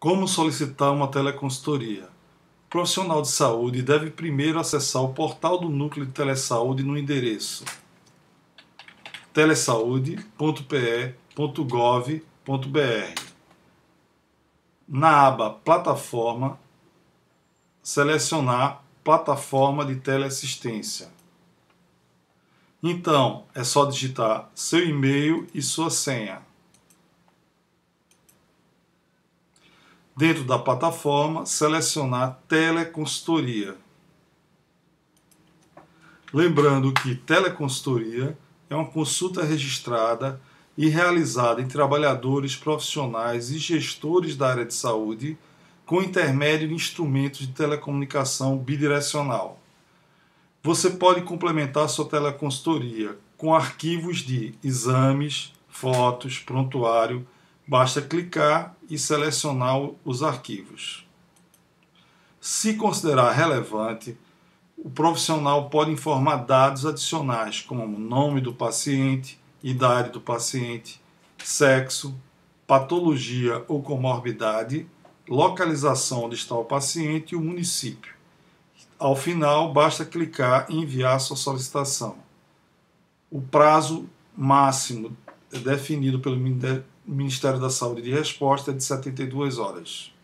Como solicitar uma teleconsultoria? O profissional de saúde deve primeiro acessar o portal do Núcleo de Telesaúde no endereço telesaude.pe.gov.br. Na aba Plataforma, selecionar Plataforma de Teleassistência. Então, é só digitar seu e-mail e sua senha. dentro da plataforma, selecionar Teleconsultoria. Lembrando que teleconsultoria é uma consulta registrada e realizada em trabalhadores profissionais e gestores da área de saúde com intermédio de instrumentos de telecomunicação bidirecional. Você pode complementar sua teleconsultoria com arquivos de exames, fotos, prontuário Basta clicar e selecionar os arquivos. Se considerar relevante, o profissional pode informar dados adicionais, como nome do paciente, idade do paciente, sexo, patologia ou comorbidade, localização onde está o paciente e o município. Ao final, basta clicar e enviar sua solicitação. O prazo máximo é definido pelo Ministério Ministério da Saúde de resposta é de 72 horas.